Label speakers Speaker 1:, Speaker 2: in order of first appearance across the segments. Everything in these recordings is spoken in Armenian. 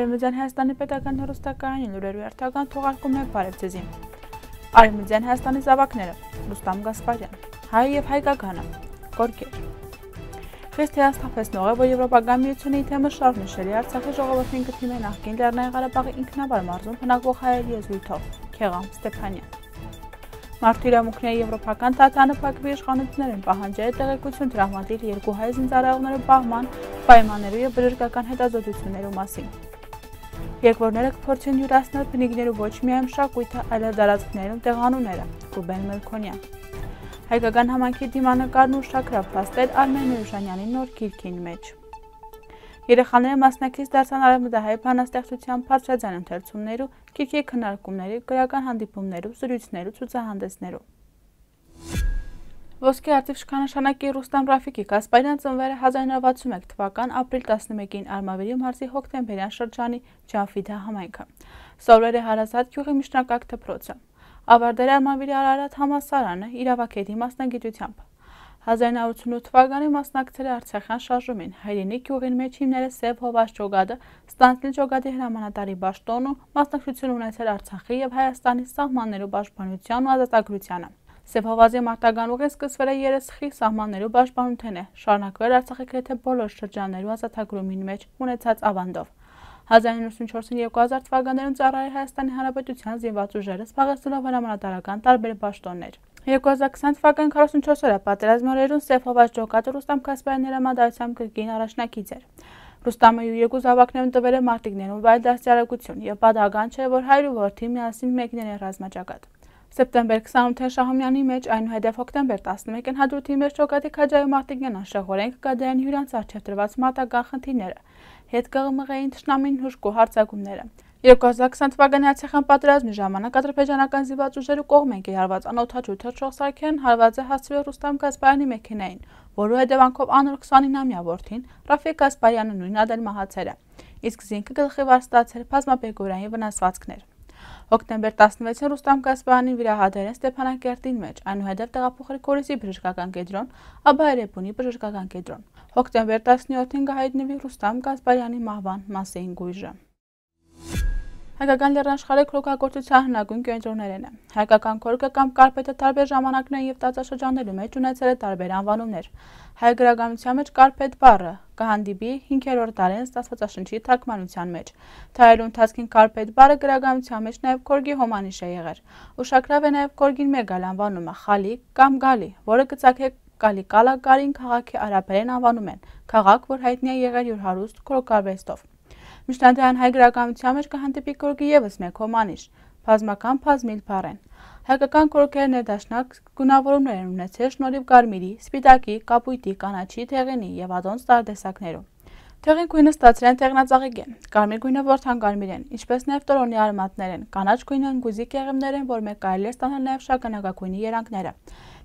Speaker 1: Արևմտյան Հայաստանի պետական հեռուստակայանի լուրերի հերթական թողարկումն է բարև ձեզին։ Արևմտյան Հայաստանի զավակները՝ Ռուստամ Գասպարյան, հայ եւ հայկականը, Գորգեր։ Քրիստի հաստատեցնող է, որ Եվրոպական միությունի թեմը շարունակելի Արցախի ժողովրդին կթիմի նախկին Լեռնային Ղարաբաղի ինքնավար մարզում հնակող հայերի եզույթով, Քեղամ Ստեփանյան։ Մարդու իրավունքների եվրոպական տատանը Բաքվի իշխանություններն պահանջել է տեղեկություն դրամատիկ երկու հայ զինծառայողների պահման պայմանների եւ բժշկական հետազոտությունների մասին։ Երկրորները կփորձեն յուրացնել բնիկներու ոչ միայն շակույթը, այլև դարածքներում տեղանունները։ Ռուբեն Մելքոնյան։ Հայկական համանքի դիմանկարն ու շաքրապաստեր Արմեն Միրուշանյանի նոր գիրքին մեջ։ Երեխաները մասնակից դարձան արևմտահայ բանաստեղծության բարձրաձայն ընթերցումներու, գիրքի քննարկումների, գրական հանդիպումներու, զրույցներու, ցուցահանդեսներու։ Ոսկե արդիվ շքանշանակի Ռուստամ Ռաֆիկի Կասպարյան ծնվել է 1961 թվական ապրիլ 11-ին Արմավիրի մարզի հոկտեմբերյան շրջանի Ջանֆիդա համայնքը։ Սովորել է Հարազատ գյուղի միջնակարգ դպրոցը։ Ավարտել է Արմավիրի Արարատ համալսարանը իրավագետի մասնագիտությամբ։ 1988 թվականին մասնակցել է Արցախյան շարժումին։ Հայրենի գյուղին մեջ հիմնել է Սև Հովաշ Ջոգադը, ստանձնել Ջոգադի հրամանատարի Բաշտոնը, մասնակցություն ունեցել Արցախի եւ Հայաստանի սահմաններու պաշտպանության ու ազատագրությանը։ Սեփավազի մարտագանուղը սկսվել է երեսխի սահմաններու պաշտպանութեն է, շարունակվել Արցախի գրեթե բոլոր շրջաններու ազատագրումին մեջ ունեցած ավանդով։ 1994-ին 2000 թվականներուն ծառայել Հայաստանի Հանրապետության զինված ուժերը զբաղեցնելով հրամանատարական տարբեր պաշտոններ։ 2020 թվական 44-ը պատերազմի օրերուն Սեփավազ Ջոկատը Ռուստամ Կասպարյանի հրամանատարությամբ կրկին առաջնակից էր։ Ռուստամը երկու զավակներուն տվել է մարտիկներուն վայր դաստիարակություն եւ պատահական չէ, որ հայր ու որդին միասին մեկնեն ռազմաճակատ։ Սեպտեմբեր 28-ը Շահումյանի մեջ, այնուհետև հոկտեմբեր 11-ին հադրութի մեջ Շոգատի Քաջայի մարտիկյան անշեղորեն կկայացան հյուրանց արչև տրված մատակա խնդիրները, հետ կղմղային ճշնամին հուշկու հարցակումները։ 2020 թվականի Արցախյան պատերազմի ժամանակ ադրբեջանական զինված ուժերը կողմ են կիրառված անօթաչու թռչող սարքերն հարվածը հասցրել Ռուստամ Գասպարյանի մեքենային, որու հետևանքով անոր 29-ամյա որդին Ռաֆիկ Գասպարյանը նույն ադել մահացել է։ Իսկ զինքը գլխի վարստացել բազմապեգորային վնասվածքներ։ Հոկտեմբեր 16-ին Ռուստամ Կասպյանին վիրահատել են Ստեփանակերտին մեջ, այնուհետև տեղափոխել Կորիսի բժշկական կենտրոն, ապա Երևանի բժշկական կենտրոն։ Հոկտեմբեր 17-ին կհայտնվի Ռուստամ Կասպարյանի մահվան մասին գույժը։ Հայկական լեռնաշխարհի քրոկագործության հնագույն կենտրոններն են։ Հայկական քորկը կամ կարպետը տարբեր ժամանակներն եւ տարածաշրջաններում մեջ ունեցել է տարբեր անվանումներ։ Հայ գրականության մեջ կարպետ բառը կհանդիպի 5-րդ դարերին ստացվածաշնչի թարգմանության մեջ։ Թայելու ընթացքին կարպետ բառը գրականության մեջ նաև կորգի հոմանիշ է եղել։ Ուշակրավ է նաև կորգին մեգալ անվանումը՝ խալի կամ գալի, որը կցակե գալի կալակարին քաղաքի արաբերեն անվանում են։ Քաղաք, որ հայտնի է եղել յուր հարուստ քրոկարվեստով։ Միջնադարյան հայ գրականության մեջ կհանդիպի կորգի եւս մեկ հոմանիշ՝ բազմական բազմիլ բառեն։ Հայկական կորքերն է դաշնակ գունավորումներ են ունեցել շնորհիվ կարմիրի, սպիտակի, կապույտի, կանաչի, թեղենի եւ ադոնց տարդեսակներով։ Թեղին գույնը ստացել են թեղնածաղիկեն, կարմիր գույնը որդան կարմիր են, ինչպես նաև տորոնի արմատներ են, կանաչ գույնը ընգուզի կեղևներ են, որ մեկ կարելի է ստանալ նաև շագանակագույնի երանգները։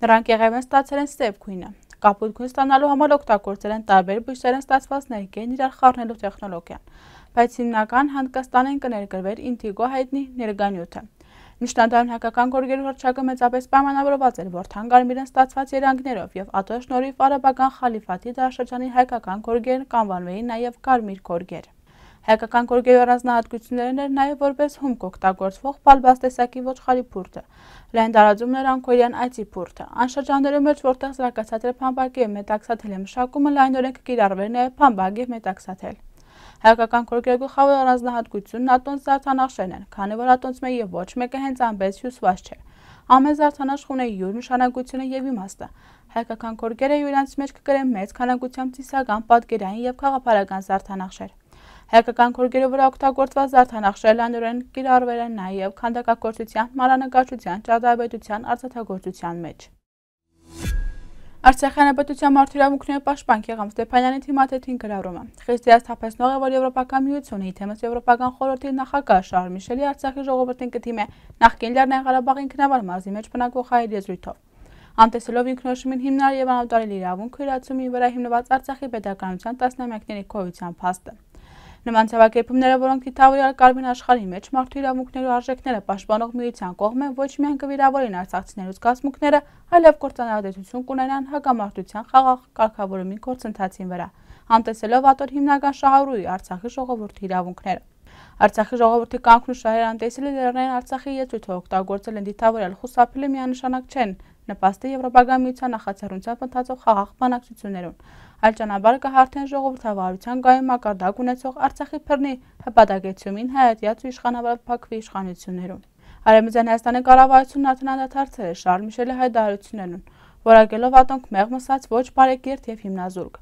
Speaker 1: Նրանք եղև են ստացել են սև գույնը, Կապույտքուն ստանալու համար օգտագործել են տարբեր բույսերեն ստացված ներկեն իրար խառնելու տեխնոլոգիան, բայց հիմնական Հնդկաստանին կներգրվեր ինտիգո հայտնի ներգանյութը։ Միջնադարում հակական գորգերի հորճակը մեծապես պայմանավորված էր որդան գարմիրեն ստացված երանգներով և ատոշ նորիվ արաբական խալիվատի դարաշրջանի հայկական գորգեր կանվանվեին նաև գարմիր գորգեր։ Հայկական գորգերի առանձնահատկություններն էր նաև որպես հումք օգտագործվող պալբաստեսակի ոչխարի փուրթը։ Լայն տարածումն էր անկորյան այծի փուրթը։ Այն շրջաններում էր, որտեղ զարգացած էր փամբակի եւ մետաքսաթել է մշակումը լայնորեն կկիրառվեր նաև փամբակ եւ մետաքսաթել։ Հայկական կորգերի գլխավոր առանձնահատկությունն ատոնց զարդանախշերն են, քանի որ ատոնց մեկ եւ ոչ մեկը հենց ամբես հյուսված չէ։ Ամեն զարդանախշ ունի յուր նշանակությունը եւ իմաստը։ Հայկական կորգերը յուրանց մեջ կգրեն մեծ քանակությամբ ծիսական, պատկերային եւ խաղապարական զարդանախշեր։ Հայկական քորգերի վրա օգտագործված զարդանախշելանորեն կիրառվել են նաև քանդակագործության, մանրանկարչության, ճարտարապետության, արծաթագործության մեջ։ Արցախի հանրապետության մարդու իրավունքների պաշտպան Քեղամ Ստեփանյանի թիմաթեթին գրառումը։ Խիստ հիասթափեցնող է, որ Եվրոպական միությունը, իթեմս Եվրոպական խորհրդի նախագահ Շարլ Միշելի Արցախի ժողովրդին կդիմե նախկին Լեռնային Ղարաբաղի ինքնավար մարզի մեջ բնակվող հայերի եզրույթով։ Անտեսելով ինքնորոշումին հիմնարար եւ անօտարելի իրավունքը իրացումի վրա հիմնված Արցախի պետականության տասնամյակների քոյության փաստը։ Նման ցավակերպումները, որոնք դիտավորյալ կարգին աշխարհի մեջ մարդու իրավունքների արժեքները պաշտպանող միության կողմ են ոչ միայն կվիրավորին արցախցիների զգացմունքները, այլև կործանարարություն կունենան հակամարտության խաղաղ կարգավորումի գործընթացին վրա, անտեսելով ատոր հիմնական շահառուի Արցախի ժողովրդի իրավունքները։ Արցախի ժողովրդի կանքն ու շահերը անտեսելի լեռնային Արցախի յետույթը օգտագործել են դիտավորել խուսափելը միանշանակ չեն նպաստի Եվրոպական միության նախաձեռնությամբ ընթացող խաղաղ բանակցություններուն։ Այլ ճանապարհը կհարթեն ժողովրդավարության կայուն մակարդակ ունեցող Արցախի բռնի հպատակեցումին հայատյաց ու իշխանավարփակվի իշխանություններում։ Արևմտյան Հայաստանի կառավարությունն արտանադադարձել է Շարլ Միշելի հայտարարություններուն, որակելով ատոնք մեղմսած ոչ բարեկերտ եւ հիմնազուրկ։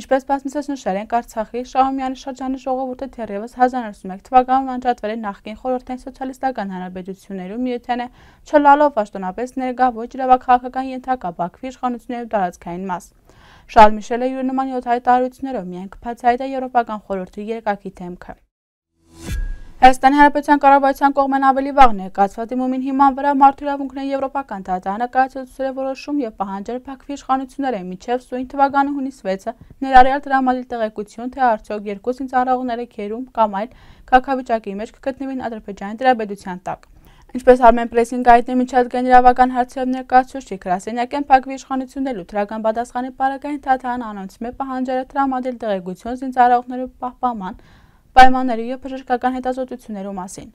Speaker 1: Ինչպես բազմիցս նշել ենք Արցախի Շահումյանի շրջանի ժողովուրդը դեռևս 1091 թվականին անջատվել է նախկին խորհրդային սոցիալիստական հանրապետություններում միությանը չլալով պաշտոնապես ներկա ոչ իրավաքաղաքական ենթակա Բաքվի իշխանությունների տարածքային մաս։ Շարլ Միշելը յուր նման 7 հայտարարություններով միայն կփացայտ է Եվրոպական խորհրդի երկակի թեմքը։ Հայաստանի Հանրապետության կառավարության կողմեն ավելի վաղ ներկայացված դիմումին հիման վրա մարդու իրավունքների եվրոպական դատարանը կայացուցել է որոշում եւ պահանջել Բաքվի իշխանությունները միջև սույն թվականի հունիս 6-ը ներառյալ դրամալի տեղեկություն, թե արդյոք երկու զինծառայողները քերում կամ այլ կարգավիճակի մեջ կգտնվին Ադրբեջանի դրաբեդության տակ։ Ինչպես Armenpress-ին գայտնի միջազգային իրավական հարցերով ներկայացուցիչ Կրասենյակեն փակվի իշխանություններ լուտրական պատասխանի բարակային թաթան անոնցում է պահանջարը տրամադրել տեղեկություն զինծառայողների պահպանման պայմանների եւ բժշկական հետազոտություններու մասին։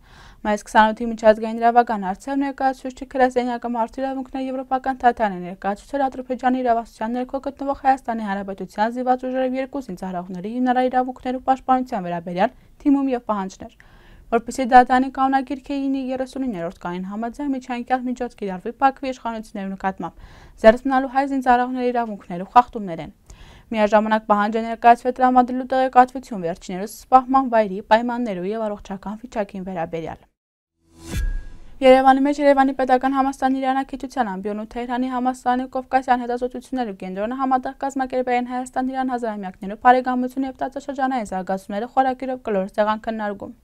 Speaker 1: Մայիս 28-ի միջազգային իրավական հարցերով ներկայացուցիչ Կրասենյակը մարդու իրավունքների եվրոպական թաթան է ներկայացուցել Ադրբեջանի իրավասության ներքո գտնվող Հայաստանի Հանրապետության զինված ուժերով երկու զինծառայողների հիմնարար իրավունքներու պաշտպանության վերաբերյալ թիմում եւ պահանջներ։ Որպեսզի դատարանի կանոնագիրքի 39-րդ կանոն համաձայն միջանկյալ միջոց կիրառվի Բաքվի իշխանությունների նկատմամբ, զերծնալու հայ զինծառայողների իրավունքները ու խախտումներ են։ Միաժամանակ պահանջը ներկայացվել տրամադրելու տեղեկատվություն վերջիներս սպահման վայրի, պայմաններու եւ առողջական վիճակին վերաբերյալ։ Երևանի մեջ Երևանի Պետական Համաստանի Իրանագիտության ամբիոնու Թեհրանի Համաստանի Կովկասյան հետազոտությունների կենտրոնը համատեղ կազմակերպային Հայաստան-Իրան հազարամյակներով բարեկամություն եւ տարածաշրջանային զարգացումները խորակիրով կլոր ցեղան քննարկում։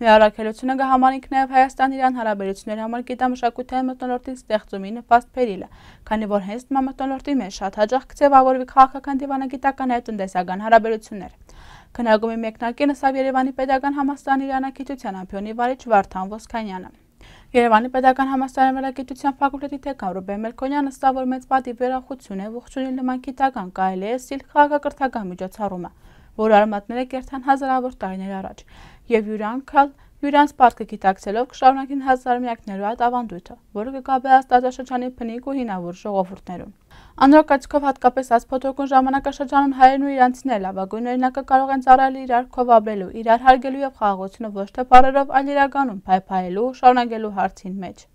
Speaker 1: Միառակելությունը կհամարինք նաև Հայաստան-Իրան հարաբերությունների համար գիտամշակութային մտնոլորտի ստեղծումի նպաստ բերելը, քանի որ հենց նման մտնոլորտի մեջ շատ հաճախ կձևավորվի քաղաքական դիվանագիտական եւ տնտեսական հարաբերություններ։ Քննարկումի մեկնարկի նսավ Երևանի Պետական Համաստանի Իրանագիտության ամբիոնի վարիչ Վարդան Ոսկանյանը։ Երևանի Պետական համալսարանի վերագիտության ֆակուլտետի դեկան Ռուբեն Մելքոնյանը ասաց, որ մեծ պատիվ վերախություն է ողջունել նման գիտական կարելի է սիլ քաղաքակրթական միջոցառումը, որը արմատները կերտան հազարավոր տարիներ առաջ, եւ յուրանքալ Յուրյանց պարտքը գիտակցելով կշարունակին հազարամյակներու այդ ավանդույթը, որը կկապե աստածաշրջանի փնիկ ու հինավուր ժողովուրդներուն։ Անրակացիքով հատկապես այս փոթորկուն ժամանակաշրջանում հայերն ու իրանցին էլ ավագույն օրինակը կարող են ծառայել իրար քովաբելու, իրար հարգելու եւ խաղաղությունը ոչ թե բարերով, այլ իրականում փայփայելու, շարունակելու հարցին մեջ։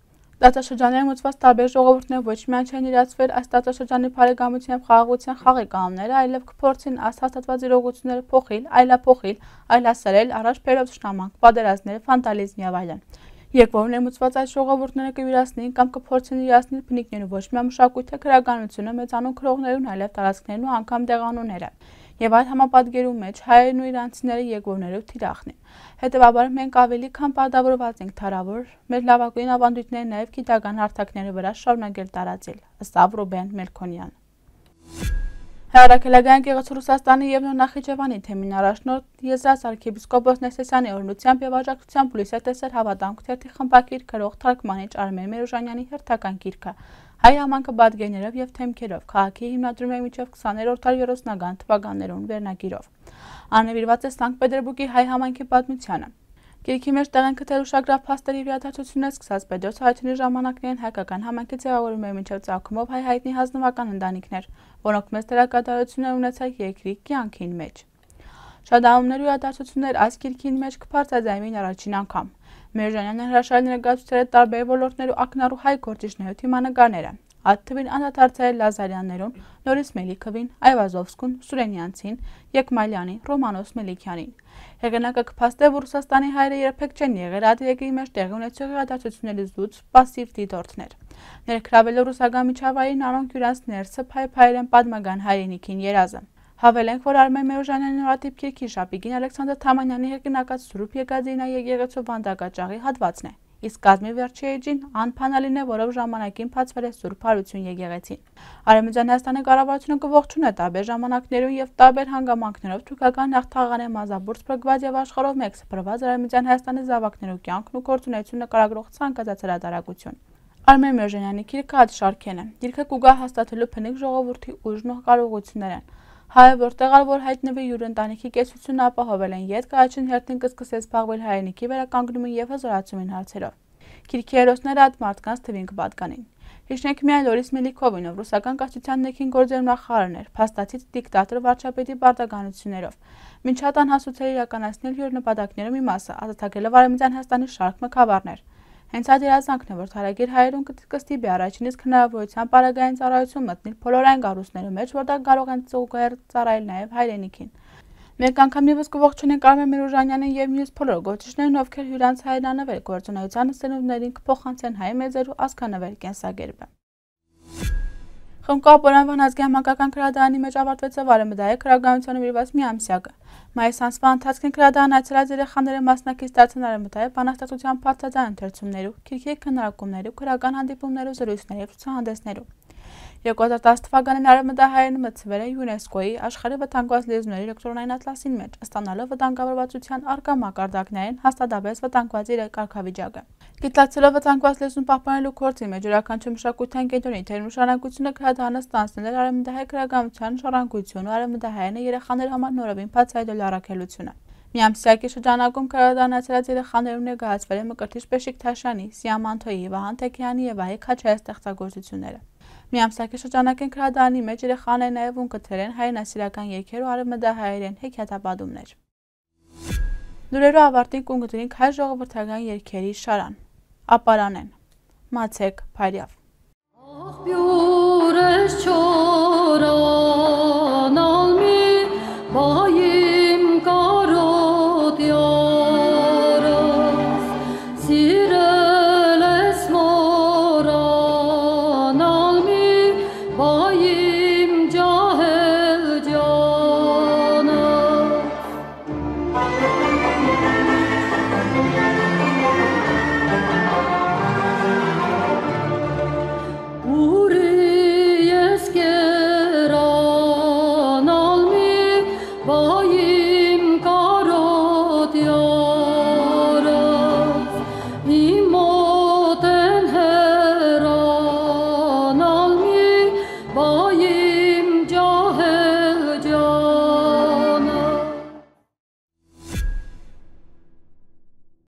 Speaker 1: Տարածաշրջանները մուծված տարբեր ժողովուրդներ ոչ միայն չեն իրացվել այս տարածաշրջանի բարեկամությամբ խաղաղության խաղի կանոնները, այլև կփորձին ասած հատված իրողությունները փոխիլ, այլափոխիլ, այլասերել, առաջ բերելով ճշտամանք, պատերազմներ, վանդալիզմ եւ այլն։ Երկվորն մուծված այս ժողովուրդները կվիրացնին կամ կփորձեն իրացնել բնիկները ոչ միայն մշակույթը, քրագանությունը, մեծանուն քրողներուն, այլև տարածքներն ու անգամ դեղանունները եւ այդ համապատկերում մեջ հայերն ու իրանցիները երկողներով թիրախն են։ Հետևաբար մենք ավելի քան պատավորված ենք թարավոր մեր լավագույն ավանդույթները նաեւ գիտական հարթակների վրա շարունակել տարածել, ըստ Ավրոբեն Մելքոնյան։ Thank you Հարակելագայան գեղեցու Հուսաստանի և Նախիջևանի թեմին առաջնորդ եզրած արքիբիսկոպոս Նեսեսյանի օրնությամբ և աջակցությամբ լույս է տեսել հավատանք թերթի խմպակիր գրող թարգմանիչ Արմեն Մերուժանյանի հերթական գիրքը հայ համանքը բադգեներով և թեմքերով քաղաքի հիմնադրում է միջև 20-րդ դարի 30-ական թվականներուն վերնագիրով։ Անվիրված է Սանկտ Պետերբուրգի հայ համանքի պատմությանը։ Գիրքի մեջ տեղեն գտել ուշագրավ փաստերի իրադարձություններ սկսած Պետրոս Հայթյունի ժամանակներին հայկական համակի ձևավորում էր մինչև ծագումով հայ հայտնի հանձնվական ընտանիքներ, որոնք մեծ դերակատարություն են ունեցել երկրի կյանքին մեջ։ Շադաումներ ու իրադարձություններ այս գիրքին մեջ կփարծաձայնվին առաջին անգամ։ Մերժանյանը հրաշալի ներկայացուցել է տարբեր ոլորտներու ակնառու հայ գործիչներու թիմանկարները այդ թվին անդադարձել Լազարյաններուն, Նորիս Մելիքովին, Այվազովսկուն, Սուրենյանցին, Եկմալյանին, Ռոմանոս Մելիքյանին։ Հեղինակը կփաստե, որ Ռուսաստանի հայրը երբեք չեն եղել ադիեգի մեջ տեղի ունեցող իրադարձություններից դուրս пассив դիտորդներ։ Ներքրավելով ռուսական միջավայրին առոնք յուրած ներսը փայփայրեն պատմական հայրենիքին երազը։ Հավելենք, որ Արմեն Մեոժանյանի նորատիպ քիրքի շապիկին Ալեքսանդր Թամանյանի հերկնակած Սուրբ Եկաձինայի եկեղեցու վանդակաճաղի հատվածն է իսկ կազմի վերջի էջին անփանալին է, որով ժամանակին փացվել է Սուրբ Հարություն եկեղեցին։ Արևմտյան Հայաստանի կառավարությունը կողջունե տարբեր ժամանակներում եւ տարբեր հանգամանքներով թուրքական նախթաղանե մազաբուրց փրկված եւ աշխարհով մեկ սփռված Արևմտյան Հայաստանի զավակներու կյանքն ու գործունեությունը կարագրող ցանկացած հրատարակություն։ Արմեն Մերժանյանի գիրքը այդ շարքեն է։ Գիրքը կուգա հաստատելու փնիկ ժողովրդի ուժն ու կարողություններն են Հայը որտեղ ալ որ հայտնվի յուրընտանիքի կեցությունը ապահովել են յետք աչին հերթին կսկսեց զբաղվել հայրենիքի վերականգնումին եւ հզորացումին հարցերով։ Քիրքի հերոսները այդ մարդկանց թվին կպատկանին։ Հիշենք միայն Լորիս Մելիքովինով, ռուսական կայացության ներքին գործերի նախարարն էր, փաստացից դիկտատոր վարչապետի բարդագանություններով։ Մինչ հատ անհասուցել իրականացնել յուր նպատակները մի մասը, ազատագրելով Արևմտյան Հայաստանի շարք մկավարներ։ Հենց այդ երազանքն է, որ Թարագիր հայերուն կստիպի առաջինից հնարավորության պարագային ծառայություն մտնել փոլորային կառույցների մեջ, որտեղ կարող են զուգահեռ ծառայել նաև հայրենիքին։ Մեկ անգամ եւս կողջունեն Կարմեն Միրուժանյանին եւ մյուս փոլոր գործիչներն, ովքեր հյուրանց հայրանավեր գործունեության սերունդներին կփոխանցեն հայ մեծերու ասկանավեր կենսագերբը։ Խնկո ապորանվան ազգի համակական քրադարանի մեջ ավարտվեցավ արեմդայի քրագանությանը միրված մի ամսյակը։ Մայիս ամսվա ընթացքին քրադարան այցելած երեխաները մասնակից դարձան արեմդայի բանաստեղծության բարձրաձայն ընթերցումներով, քիրքի քննարկումներով, քրական հանդիպումներով, զրույցներով, ցուցահանդեսներով։ 2010 թվականին Արևմտահայերն մտցվել է ՅՈՒՆԵՍԿՕ-ի աշխարհի վտանգված լեզուների էլեկտրոնային ատլասին մեջ, ստանալով վտանգավորվածության արկա մակարդակներին հաստատապես վտանգված իր կարգավիճակը։ Գիտակցելով վտանգված լեզուն պահպանելու գործի մեջ յուրաքանչյուր մշակութային կենտրոնի թեր նշանակությունը քրադանս ստանցնել էր արևմտահայ քրագամության շարանկությունը ու արևմտահայերենը երեխաներ համար նորովին բացահայտելու առաքելությունը։ Միամսյակի շրջանակում կարադանացրած երեխաներում ներգահացվել է Մկրտիչ Պեշիկթաշյանի, Սիամանթոյի, Վահան Թեքյանի եւ Վահե Քաչայի ստեղծագործությունները։ Միամսյակի շրջանակին քրադանի մեջ երեխաներ նաեւ ունկթեր են հայրենասիրական երգեր ու արևմտահայերեն հեքիաթապատումներ։ Լուրերով ավարտին կուն գտնենք հայ ժողովրդական երգերի շարան։ Ապարանեն։ Մացեք, Փարիավ։ Աղբյուրս չորա